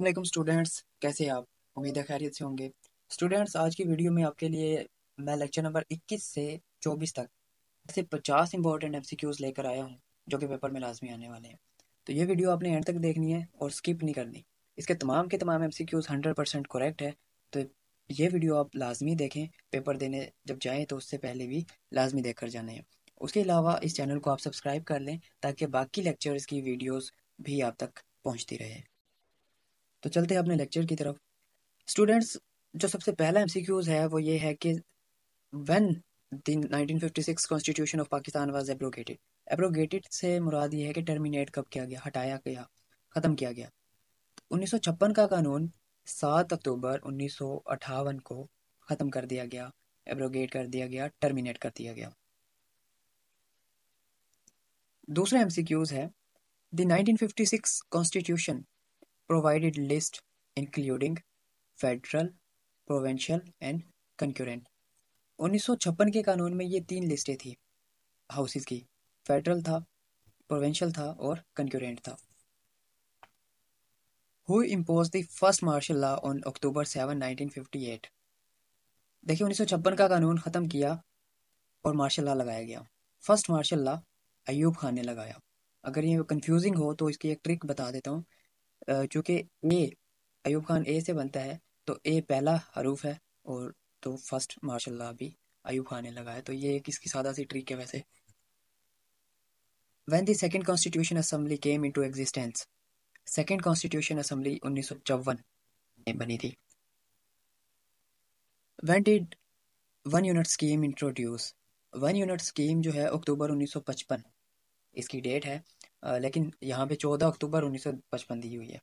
वालेकुम स्टूडेंट्स कैसे आप उम्मीद है खैरियत से होंगे स्टूडेंट्स आज की वीडियो में आपके लिए मैं लेक्चर नंबर 21 से 24 तक ऐसे 50 इंपॉर्टेंट क्यूज़ लेकर आया हूँ जो कि पेपर में लाजमी आने वाले हैं तो ये वीडियो आपने एंड तक देखनी है और स्किप नहीं करनी इसके तमाम के तमाम M C Qs hundred percent correct है तो ये वीडियो आप लाजमी देखें पेपर देने जब जाएँ तो उससे पहले भी लाजमी देख कर जाने उसके अलावा इस चैनल को आप सब्सक्राइब कर लें ताकि बाकी लेक्चर्स की वीडियोज़ भी आप तक पहुँचती रहे तो चलते हैं अपने लेक्चर की तरफ स्टूडेंट्स जो सबसे पहला एम है वो ये है कि व्हेन दिन 1956 constitution of Pakistan was abrogated abrogated से मुराद ये है कि टर्मिनेट कब किया गया हटाया गया ख़त्म किया गया उन्नीस का कानून 7 अक्टूबर उन्नीस को ख़त्म कर दिया गया एब्रोगेट कर दिया गया टर्मिनेट कर दिया गया दूसरा एम है the 1956 constitution provided list including federal provincial and concurrent 1956 के कानून में ये तीन लिस्टें थी हाउसेस की फेडरल था प्रोवेंशियल था और कंक्यूरेंट था who impose the first martial law on October fifty eight देखिए छप्पन का कानून ख़त्म किया और मार्शल लॉ लगाया गया first martial law Ayub Khan ने लगाया अगर ये कंफ्यूजिंग हो तो इसकी एक ट्रिक बता देता हूँ चूँकि ये अयूब खान ए से बनता है तो ए पहला हरूफ है और तो फर्स्ट माशाल्लाह भी अयूब खान ने लगाया तो ये किसकी इसकी सादा सी ट्रिक है वैसे when the second constitution assembly came into existence second constitution assembly उन्नीस सौ चौवन में बनी थी when did one unit scheme introduce one unit scheme जो है अक्टूबर 1955 इसकी डेट है लेकिन यहाँ पे चौदह अक्टूबर उन्नीस सौ पचपन दी हुई है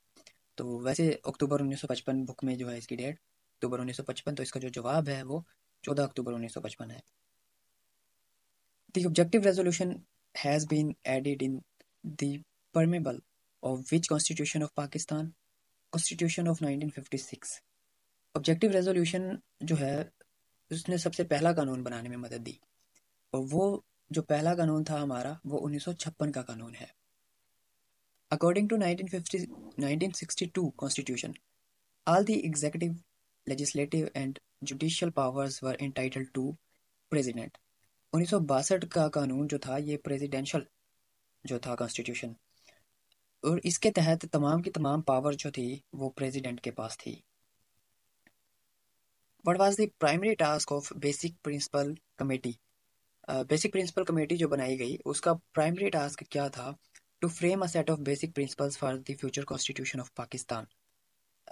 तो वैसे अक्टूबर उन्नीस सौ पचपन बुक में जो है इसकी डेट अक्टूबर उन्नीस सौ पचपन तो इसका जो जवाब है वो चौदह अक्टूबर उन्नीस सौ पचपन है The objective resolution has been added in the of of constitution of of Pakistan? Constitution of 1956. Objective जो है उसने सबसे पहला कानून बनाने में मदद दी और वो जो पहला कानून था हमारा वो 1956 का कानून है According to 1950, 1962 Constitution, all the executive, legislative and judicial powers were entitled to president 1962 का कानून जो था ये प्रेसिडेंशियल जो था कॉन्स्टिट्यूशन और इसके तहत तमाम की तमाम पावर जो थी वो प्रेसिडेंट के पास थी what was the primary task of basic principle committee basic principle committee जो बनाई गई उसका प्राइमरी टास्क क्या था to frame a set of basic principles for the future constitution of Pakistan.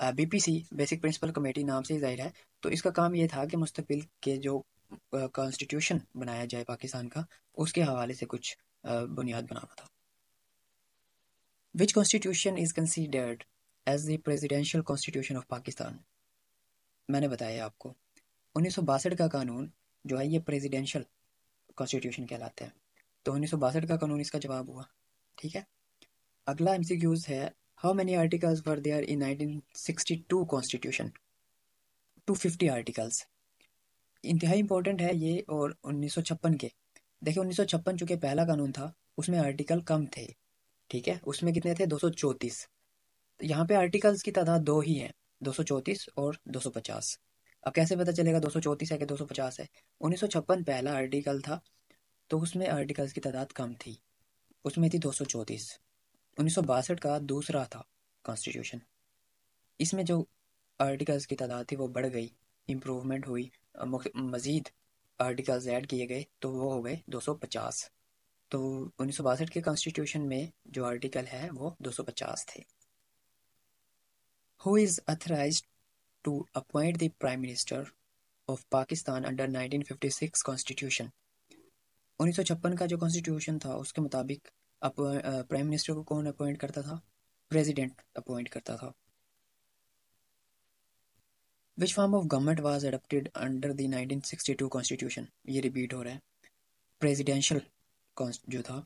सी बेसिक प्रिंसिपल कमेटी नाम से ही जाहिर है तो इसका काम यह था कि मुस्तबिल के जो कॉन्स्टिट्यूशन uh, बनाया जाए पाकिस्तान का उसके हवाले से कुछ uh, बुनियाद बनाना था which constitution is considered as the presidential constitution of Pakistan मैंने बताया आपको उन्नीस सौ बासठ का कानून जो है ये प्रेजिडेंशियल कॉन्स्टिट्यूशन कहलाता है तो उन्नीस सौ बासठ का कानून इसका जवाब हुआ ठीक है अगला एमसीक्यूज है how many articles were there in 1962 constitution 250 articles इंतहाई इंपॉर्टेंट है ये और 1956 के देखिए 1956 चूंकि पहला कानून था उसमें आर्टिकल कम थे ठीक है उसमें कितने थे दो सौ चौंतीस यहाँ पे आर्टिकल्स की तादाद दो ही हैं दो सौ चौंतीस और दो सौ पचास अब कैसे पता चलेगा दो सौ चौंतीस है कि दो सौ पचास है उन्नीस सौ छप्पन पहला आर्टिकल था तो उसमें आर्टिकल्स की तादाद कम थी उसमें थी दो सौ चौंतीस उन्नीस सौ बासठ का दूसरा था कॉन्स्टिट्यूशन इसमें जो आर्टिकल्स की तादाद थी वो बढ़ गई इम्प्रूवमेंट हुई मज़ीद आर्टिकल्स ऐड किए गए तो वो हो गए दो सौ पचास तो उन्नीस सौ बासठ के कॉन्स्टिट्यूशन में जो आर्टिकल है वो दो सौ पचास थे who is authorise to appoint the prime minister of Pakistan under 1956 constitution छप्पन का जो कॉन्स्टिट्यूशन था उसके मुताबिक प्राइम मिनिस्टर uh, को कौन अपॉइंट करता था प्रेसिडेंट अपॉइंट करता था which form of government was adopted under the 1962 constitution ये रिपीट हो रहा है प्रेसिडेंशियल जो था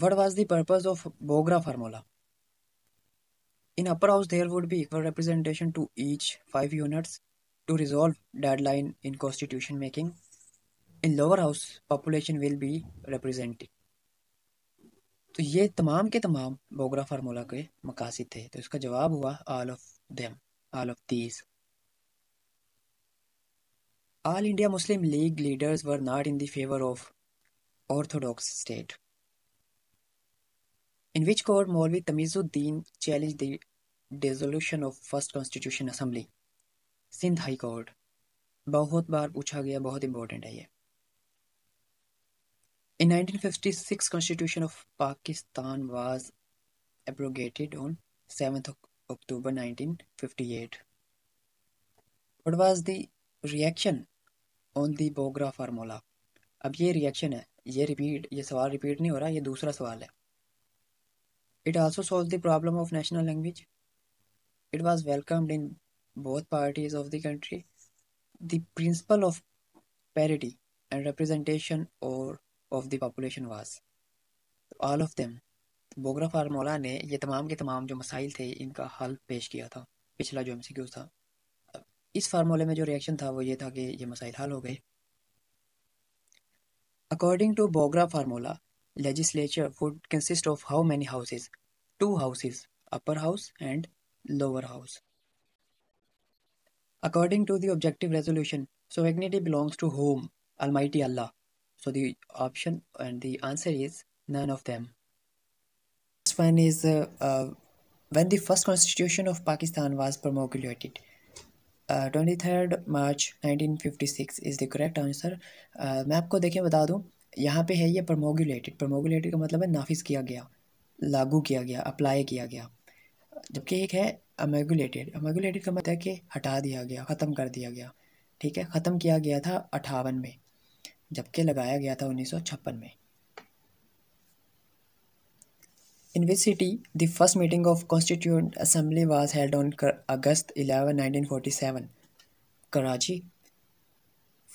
what was the purpose of Bogra formula in upper house there would be equal representation to each five units to resolve deadline in constitution making in lower house population will be represented तो ये तमाम के तमाम Bogra formula के मकासद थे तो इसका जवाब हुआ all of them all of these All India Muslim League leaders were not in favour of orthodox state in which court Maulvi Tamizuddin challenge the dissolution of first constitution assembly Sindh high court बहुत बार पूछा गया बहुत इंपॉर्टेंट है ये In 1956 Constitution of Pakistan was abrogated on 7th of October 1958. What was the reaction on the Bogra formula? अब ये reaction है ये रिपीट ये सवाल रिपीट नहीं हो रहा ये दूसरा सवाल है it also solve the problem of national language it was welcomed in both parties of the country the principle of parity and representation or of the population was तो all of them फार्मूला तो ने ये तमाम के तमाम जो मसाइल थे इनका हल पेश किया था पिछला जो एम सी था इस फार्मूले में जो रिएक्शन था वो ये था कि ये मसाइल हल हो गए according to Bogra formula legislature would consist of how many houses two houses upper house and lower house according to the objective resolution, sovereignty belongs to whom? Almighty So the option and the answer is none of them. Next one is uh, uh, when the first constitution of Pakistan was promulgated. Uh, 23rd March 1956 is the correct answer मैं आपको देखें बता दूँ यहाँ पे है ये प्रमोगुलेटेड प्रमोगुलेटेड का मतलब है नाफिज किया गया लागू किया गया अप्लाई किया गया जबकि एक है अमेगुलेटेड अमेगुलेटेड का मतलब है कि हटा दिया गया ख़त्म कर दिया गया ठीक है ख़त्म किया गया था अठावन में जबकि लगाया गया था उन्नीस में in which city the first meeting of constituent assembly was held on August eleven nineteen Karachi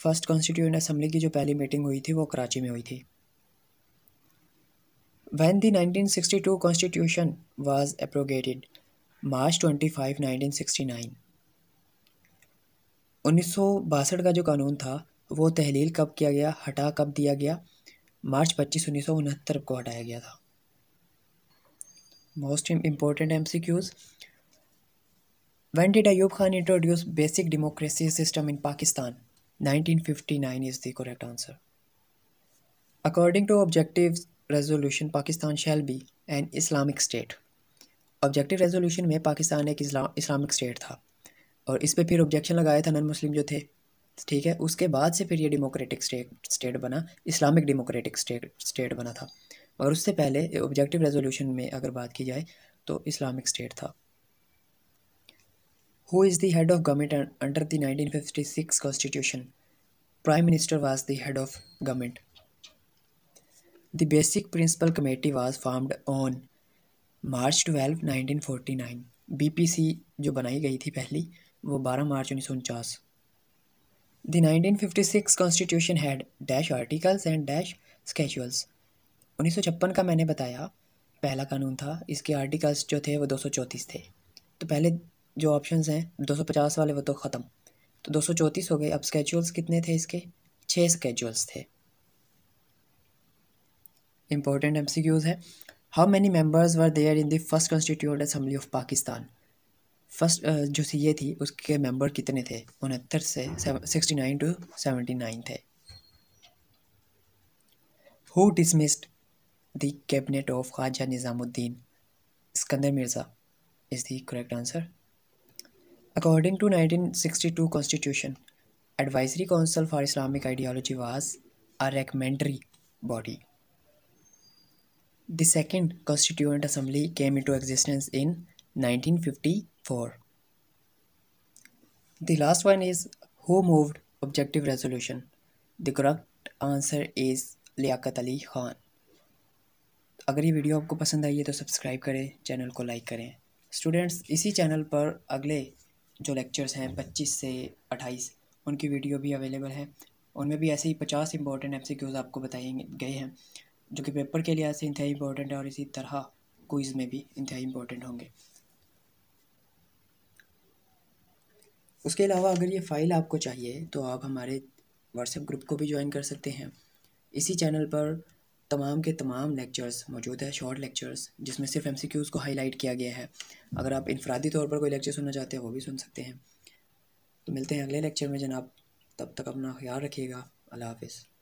first constituent assembly की जो पहली मीटिंग हुई थी वो कराची में हुई थी when the 1962 sixty two constitution was abrogated March twenty five nineteen sixty nine उन्नीस सौ बासठ का जो कानून था वो तहलील कब किया गया हटा कब दिया गया मार्च पच्चीस उन्नीस सौ उनहत्तर को हटाया गया था most important M C Qs When did Ayub Khan introduce basic democracy system in Pakistan? 1959 is the correct answer. According to objective resolution, Pakistan shall be an Islamic state. Objective resolution में पाकिस्तान एक Islamic state था और इस पे फिर objection लगाया था non Muslim जो थे ठीक है उसके बाद से फिर ये डेमोक्रेटिक स्टेट स्टेट बना इस्लामिक डेमोक्रेटिक स्टेट स्टेट बना था और उससे पहले ऑब्जेक्टिव रेजोल्यूशन में अगर बात की जाए तो इस्लामिक स्टेट था who is the head of government under the 1956 constitution prime minister was the head of government the basic principle committee was formed on March twelve nineteen forty nine B P C जो बनाई गई थी पहली वो बारह मार्च उन्नीस सौ उनचास The 1956 constitution had dash articles and dash schedules उन्नीस का मैंने बताया पहला कानून था इसके आर्टिकल्स जो थे वो दो थे तो पहले जो ऑप्शंस हैं 250 वाले वो तो ख़त्म तो दो हो गए अब स्केचुअल्स कितने थे इसके छः स्केचुअल्स थे इंपॉर्टेंट एम है how many members were there in the first constitute assembly of Pakistan first जो सी ए थी उसके मेंबर कितने थे उनहत्तर से sixty nine to seventy nine थे who dismissed the cabinet of Khwaja Nizamuddin Sikandar Mirza is the correct answer according to nineteen sixty two constitution advisory council for Islamic ideology was body the second The assembly came into existence in nineteen fifty for. The last one is who moved objective resolution. The correct answer is Liaquat Ali Khan अगर ये video आपको पसंद आई है तो subscribe करें channel को like करें students इसी चैनल पर अगले जो लेक्चर्स हैं 25 से 28 उनकी वीडियो भी अवेलेबल है उनमें भी ऐसे ही 50 इंपॉर्टेंट एम आपको बताए गए हैं जो कि पेपर के लिहाज से इंतहाई इंपॉर्टेंट है और इसी तरह क्विज़ में भी इंतहाई इंपॉर्टेंट होंगे उसके अलावा अगर ये फ़ाइल आपको चाहिए तो आप हमारे व्हाट्सएप ग्रुप को भी ज्वाइन कर सकते हैं इसी चैनल पर तमाम के तमाम लेक्चर्स मौजूद है शॉर्ट लेक्चर्स जिसमें सिर्फ एम को हाईलाइट किया गया है अगर आप इनफरादी तौर पर कोई लेक्चर सुनना चाहते हैं वो भी सुन सकते हैं तो मिलते हैं अगले लेक्चर में जनाब तब तक अपना ख्याल रखिएगा अल्लाह हाफिज़